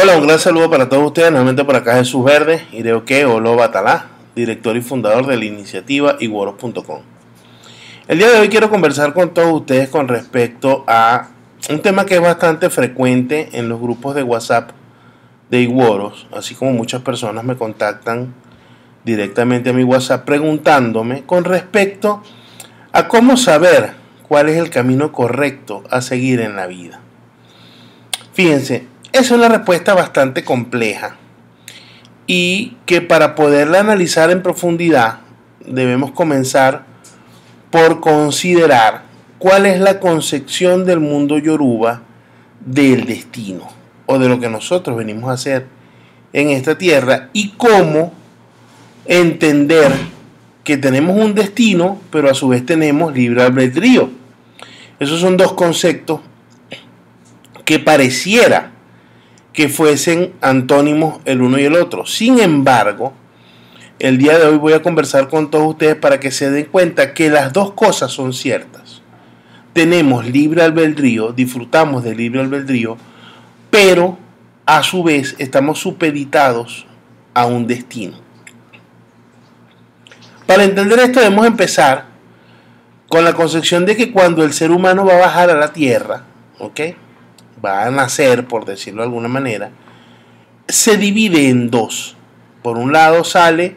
Hola, un gran saludo para todos ustedes. Nuevamente por acá Jesús Verde, Ireoque Olo Batalá, director y fundador de la iniciativa iguoros.com. El día de hoy quiero conversar con todos ustedes con respecto a un tema que es bastante frecuente en los grupos de WhatsApp de Iguoros, así como muchas personas me contactan directamente a mi WhatsApp preguntándome con respecto a cómo saber cuál es el camino correcto a seguir en la vida. Fíjense, es una respuesta bastante compleja y que para poderla analizar en profundidad debemos comenzar por considerar cuál es la concepción del mundo yoruba del destino o de lo que nosotros venimos a hacer en esta tierra y cómo entender que tenemos un destino, pero a su vez tenemos libre albedrío. Esos son dos conceptos que pareciera que fuesen antónimos el uno y el otro. Sin embargo, el día de hoy voy a conversar con todos ustedes para que se den cuenta que las dos cosas son ciertas. Tenemos libre albedrío, disfrutamos del libre albedrío, pero a su vez estamos supeditados a un destino. Para entender esto debemos empezar con la concepción de que cuando el ser humano va a bajar a la Tierra, ¿ok? va a nacer, por decirlo de alguna manera, se divide en dos. Por un lado sale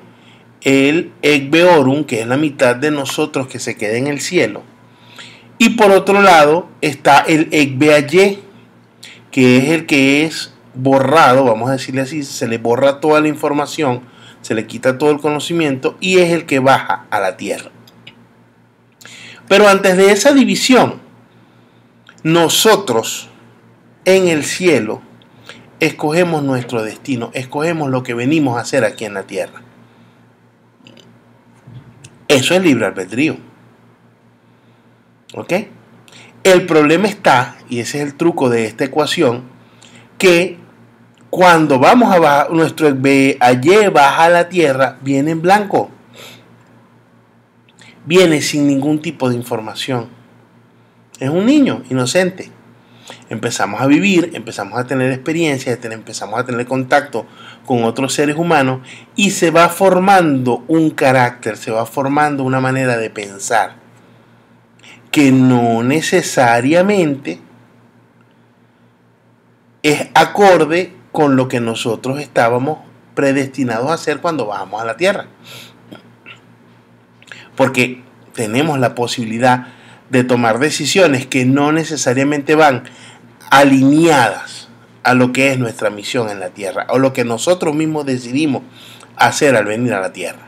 el Ekbeorum, que es la mitad de nosotros que se queda en el cielo. Y por otro lado está el Egbeaye, que es el que es borrado, vamos a decirle así, se le borra toda la información, se le quita todo el conocimiento y es el que baja a la tierra. Pero antes de esa división, nosotros en el cielo, escogemos nuestro destino, escogemos lo que venimos a hacer aquí en la tierra. Eso es libre albedrío. ¿Ok? El problema está, y ese es el truco de esta ecuación, que cuando vamos a bajar, nuestro ayer baja a la tierra, viene en blanco. Viene sin ningún tipo de información. Es un niño inocente empezamos a vivir, empezamos a tener experiencias, empezamos a tener contacto con otros seres humanos y se va formando un carácter, se va formando una manera de pensar que no necesariamente es acorde con lo que nosotros estábamos predestinados a hacer cuando bajamos a la tierra. Porque tenemos la posibilidad de tomar decisiones que no necesariamente van alineadas a lo que es nuestra misión en la tierra o lo que nosotros mismos decidimos hacer al venir a la tierra.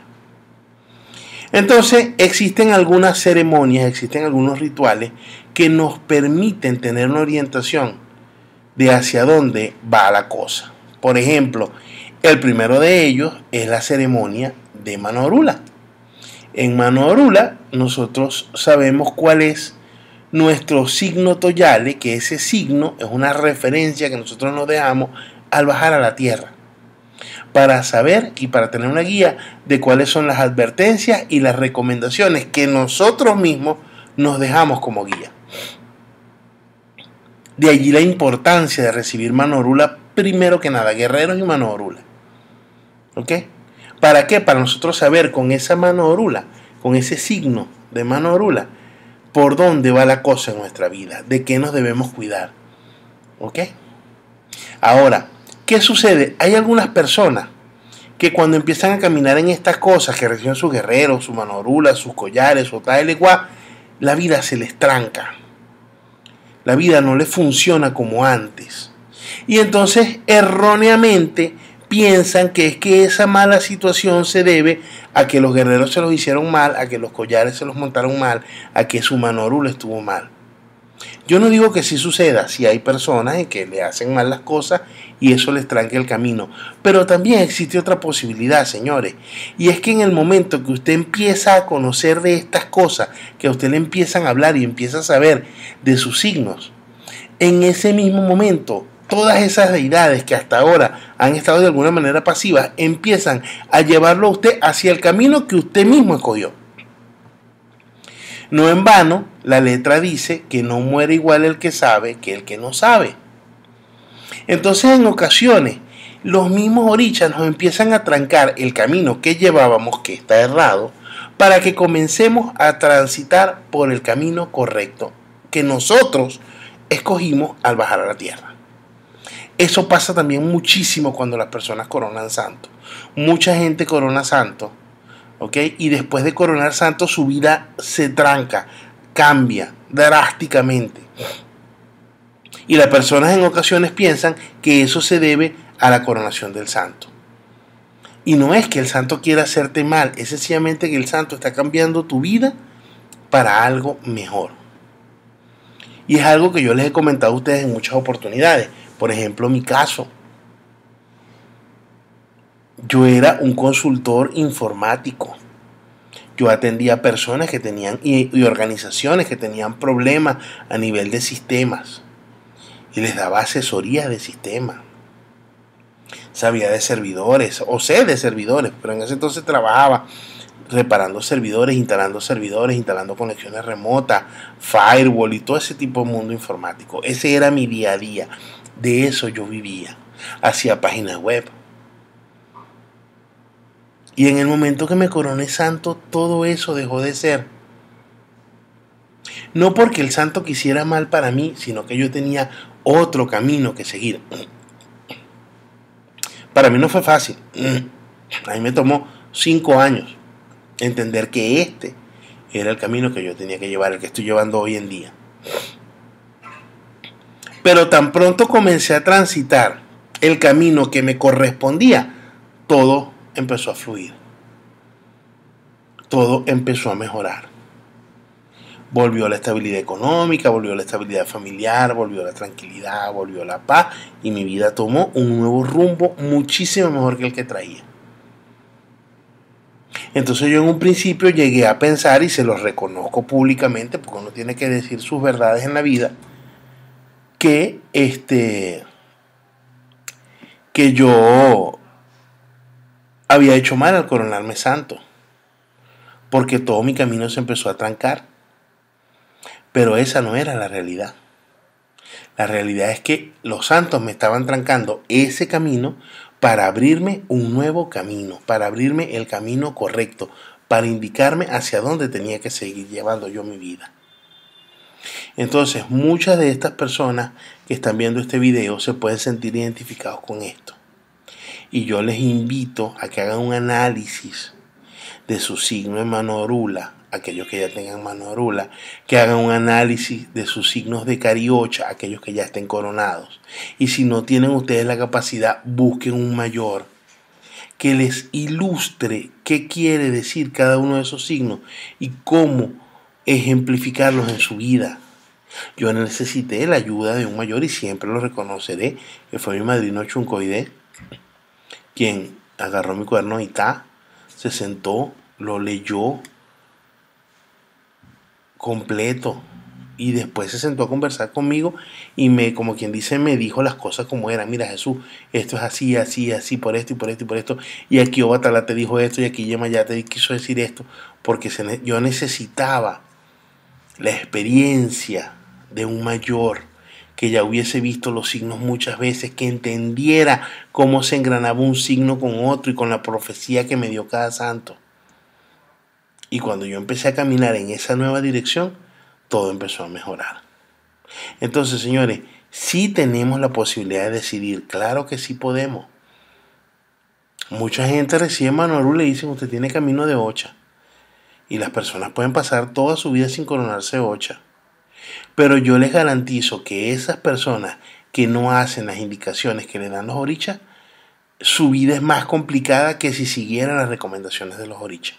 Entonces existen algunas ceremonias, existen algunos rituales que nos permiten tener una orientación de hacia dónde va la cosa. Por ejemplo, el primero de ellos es la ceremonia de Manorula. En Manorula nosotros sabemos cuál es nuestro signo Toyale, que ese signo es una referencia que nosotros nos dejamos al bajar a la tierra, para saber y para tener una guía de cuáles son las advertencias y las recomendaciones que nosotros mismos nos dejamos como guía. De allí la importancia de recibir mano orula primero que nada, guerreros y mano orula. ¿Ok? ¿Para qué? Para nosotros saber con esa mano orula, con ese signo de mano orula por dónde va la cosa en nuestra vida, de qué nos debemos cuidar. ¿Ok? Ahora, ¿qué sucede? Hay algunas personas que cuando empiezan a caminar en estas cosas, que reciben sus guerreros, sus manorulas, sus collares, su tal y cual, la vida se les tranca. La vida no les funciona como antes. Y entonces, erróneamente, piensan que es que esa mala situación se debe a que los guerreros se los hicieron mal, a que los collares se los montaron mal, a que su le estuvo mal. Yo no digo que sí suceda, si hay personas en que le hacen mal las cosas y eso les tranque el camino. Pero también existe otra posibilidad, señores. Y es que en el momento que usted empieza a conocer de estas cosas, que a usted le empiezan a hablar y empieza a saber de sus signos, en ese mismo momento todas esas deidades que hasta ahora han estado de alguna manera pasivas empiezan a llevarlo a usted hacia el camino que usted mismo escogió. No en vano, la letra dice que no muere igual el que sabe que el que no sabe. Entonces en ocasiones los mismos orichas nos empiezan a trancar el camino que llevábamos, que está errado, para que comencemos a transitar por el camino correcto que nosotros escogimos al bajar a la tierra. Eso pasa también muchísimo cuando las personas coronan santo. Mucha gente corona santo, ¿ok? Y después de coronar santo, su vida se tranca, cambia drásticamente. Y las personas en ocasiones piensan que eso se debe a la coronación del santo. Y no es que el santo quiera hacerte mal, es sencillamente que el santo está cambiando tu vida para algo mejor. Y es algo que yo les he comentado a ustedes en muchas oportunidades. Por ejemplo, mi caso. Yo era un consultor informático. Yo atendía a personas que tenían y, organizaciones que tenían problemas a nivel de sistemas y les daba asesorías de sistemas. Sabía de servidores o sé de servidores, pero en ese entonces trabajaba reparando servidores, instalando servidores, instalando conexiones remotas, firewall y todo ese tipo de mundo informático. Ese era mi día a día. De eso yo vivía. hacia páginas web. Y en el momento que me coroné santo, todo eso dejó de ser. No porque el santo quisiera mal para mí, sino que yo tenía otro camino que seguir. Para mí no fue fácil. A mí me tomó cinco años entender que este era el camino que yo tenía que llevar, el que estoy llevando hoy en día. Pero tan pronto comencé a transitar el camino que me correspondía, todo empezó a fluir. Todo empezó a mejorar. Volvió la estabilidad económica, volvió la estabilidad familiar, volvió la tranquilidad, volvió la paz y mi vida tomó un nuevo rumbo muchísimo mejor que el que traía. Entonces yo en un principio llegué a pensar y se los reconozco públicamente porque uno tiene que decir sus verdades en la vida que este, que yo había hecho mal al coronarme santo, porque todo mi camino se empezó a trancar. Pero esa no era la realidad. La realidad es que los santos me estaban trancando ese camino para abrirme un nuevo camino, para abrirme el camino correcto, para indicarme hacia dónde tenía que seguir llevando yo mi vida. Entonces, muchas de estas personas que están viendo este video se pueden sentir identificados con esto. Y yo les invito a que hagan un análisis de su signo en mano orula, aquellos que ya tengan mano orula, que hagan un análisis de sus signos de cariocha, aquellos que ya estén coronados. Y si no tienen ustedes la capacidad, busquen un mayor que les ilustre qué quiere decir cada uno de esos signos y cómo ejemplificarlos en su vida. Yo necesité la ayuda de un mayor y siempre lo reconoceré, que fue mi madrino Chuncoide, quien agarró mi cuerno y ta, se sentó, lo leyó completo y después se sentó a conversar conmigo y me, como quien dice, me dijo las cosas como eran. Mira, Jesús, esto es así, así, así, por esto y por esto y por esto. Y aquí Obatala te dijo esto y aquí Yemayá te quiso decir esto. Porque yo necesitaba la experiencia de un mayor que ya hubiese visto los signos muchas veces, que entendiera cómo se engranaba un signo con otro y con la profecía que me dio cada santo. Y cuando yo empecé a caminar en esa nueva dirección, todo empezó a mejorar. Entonces, señores, sí tenemos la posibilidad de decidir, claro que sí podemos. Mucha gente recibe Manuel le dicen, usted tiene camino de ocha. Y las personas pueden pasar toda su vida sin coronarse ocha. Pero yo les garantizo que esas personas que no hacen las indicaciones que le dan los orichas, su vida es más complicada que si siguieran las recomendaciones de los orichas.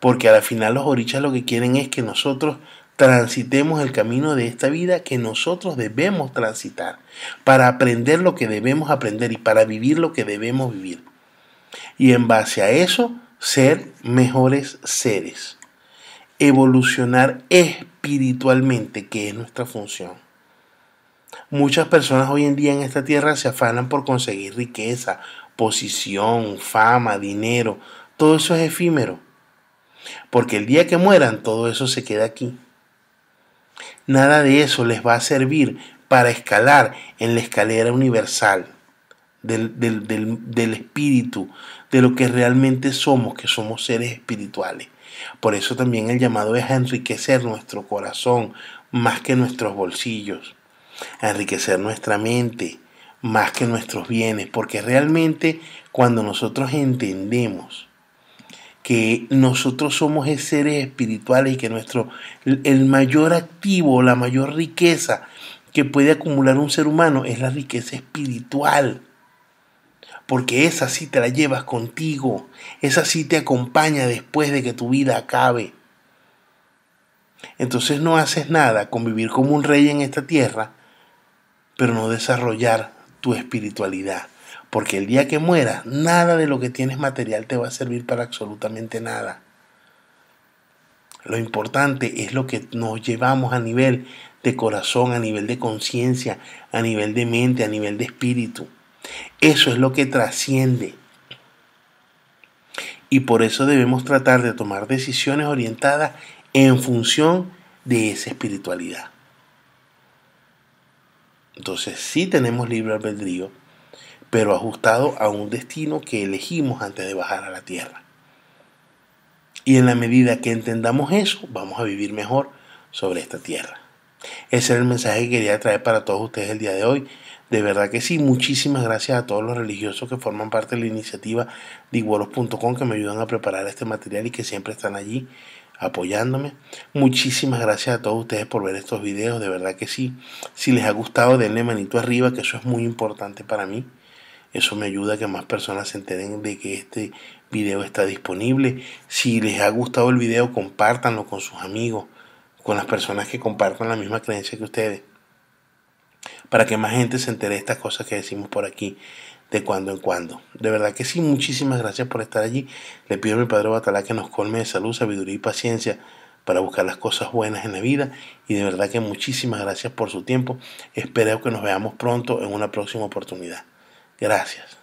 Porque al final los orichas lo que quieren es que nosotros transitemos el camino de esta vida que nosotros debemos transitar, para aprender lo que debemos aprender y para vivir lo que debemos vivir. Y en base a eso, ser mejores seres evolucionar espiritualmente, que es nuestra función. Muchas personas hoy en día en esta tierra se afanan por conseguir riqueza, posición, fama, dinero. Todo eso es efímero. Porque el día que mueran, todo eso se queda aquí. Nada de eso les va a servir para escalar en la escalera universal del, del espíritu, de lo que realmente somos, que somos seres espirituales por eso también el llamado es a enriquecer nuestro corazón más que nuestros bolsillos, a enriquecer nuestra mente más que nuestros bienes, porque realmente cuando nosotros entendemos que nosotros somos seres espirituales y que nuestro el mayor activo, la mayor riqueza que puede acumular un ser humano es la riqueza espiritual porque esa sí te la llevas contigo, esa sí te acompaña después de que tu vida acabe. Entonces no haces nada con vivir como un rey en esta tierra, pero no desarrollar tu espiritualidad, porque el día que mueras, nada de lo que tienes material te va a servir para absolutamente nada. Lo importante es lo que nos llevamos a nivel de corazón, a nivel de conciencia, a nivel de mente, a nivel de espíritu. Eso es lo que trasciende. Y por eso debemos tratar de tomar decisiones orientadas en función de esa espiritualidad. Entonces sí tenemos libre albedrío, pero ajustado a un destino que elegimos antes de bajar a la tierra. Y en la medida que entendamos eso, vamos a vivir mejor sobre esta tierra. Ese es el mensaje que quería traer para todos ustedes el día de hoy. De verdad que sí, muchísimas gracias a todos los religiosos que forman parte de la iniciativa diguolos.com que me ayudan a preparar este material y que siempre están allí apoyándome. Muchísimas gracias a todos ustedes por ver estos videos, de verdad que sí. Si les ha gustado, denle manito arriba, que eso es muy importante para mí. Eso me ayuda a que más personas se enteren de que este video está disponible. Si les ha gustado el video, compártanlo con sus amigos, con las personas que compartan la misma creencia que ustedes para que más gente se entere de estas cosas que decimos por aquí de cuando en cuando. De verdad que sí, muchísimas gracias por estar allí. Le pido a mi Padre Batalá que nos colme de salud, sabiduría y paciencia para buscar las cosas buenas en la vida. Y de verdad que muchísimas gracias por su tiempo. Espero que nos veamos pronto en una próxima oportunidad. Gracias.